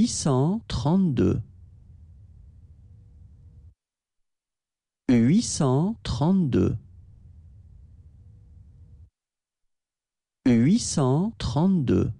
huit cent trente-deux. Huit cent trente-deux. Huit cent trente-deux.